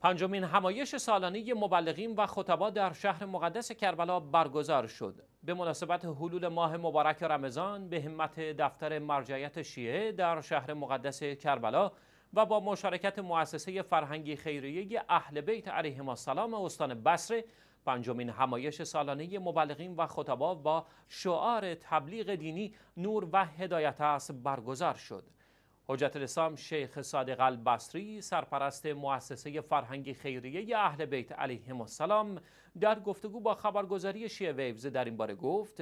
پنجمین همایش سالانه مبلغین و خطبا در شهر مقدس کربلا برگزار شد. به مناسبت حلول ماه مبارک رمضان به همت دفتر مرجعیت شیعه در شهر مقدس کربلا و با مشارکت مؤسسه فرهنگی خیریه اهل بیت علیهم السلام استان بصره پنجمین همایش سالانه مبلغین و خطبا با شعار تبلیغ دینی نور و هدایت است برگزار شد. حجت الاسلام شیخ صادق البصری سرپرست مؤسسه فرهنگی خیریه اهل بیت علیهم السلام در گفتگو با خبرگزاری شیعه ویوز در این باره گفت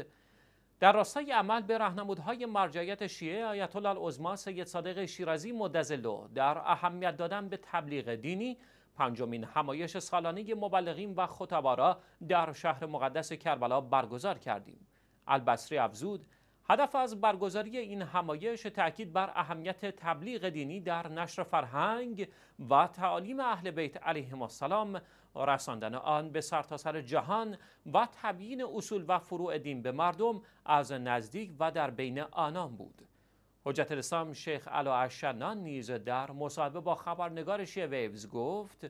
در راستای عمل به رهنمودهای مرجعیت شیعه آیت الله العظما سید صادق شیرازی مدزلو در اهمیت دادن به تبلیغ دینی پنجمین همایش سالانه مبلغین و خطبارا در شهر مقدس کربلا برگزار کردیم البصری افزود هدف از برگزاری این همایش تاکید بر اهمیت تبلیغ دینی در نشر فرهنگ و تعالیم اهل بیت علیهم السلام رساندن آن به سرتاسر سر جهان و تبیین اصول و فروع دین به مردم از نزدیک و در بین آنان بود حجت الاسلام شیخ علا اشنان نیز در مصاحبه با خبرنگار شیوه گفت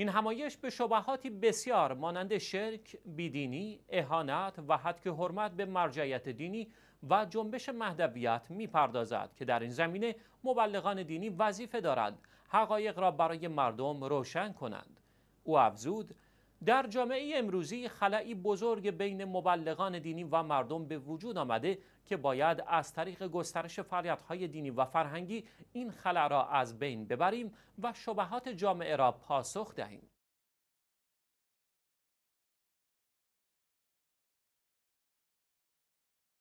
این همایش به شبهاتی بسیار مانند شرک، بیدینی، اهانت و حد حرمت به مرجعیت دینی و جنبش مهدویت میپردازد که در این زمینه مبلغان دینی وظیفه دارند حقایق را برای مردم روشن کنند. او افزود در جامعه امروزی خلعی بزرگ بین مبلغان دینی و مردم به وجود آمده که باید از طریق گسترش فعالیت‌های دینی و فرهنگی این خلع را از بین ببریم و شبهات جامعه را پاسخ دهیم.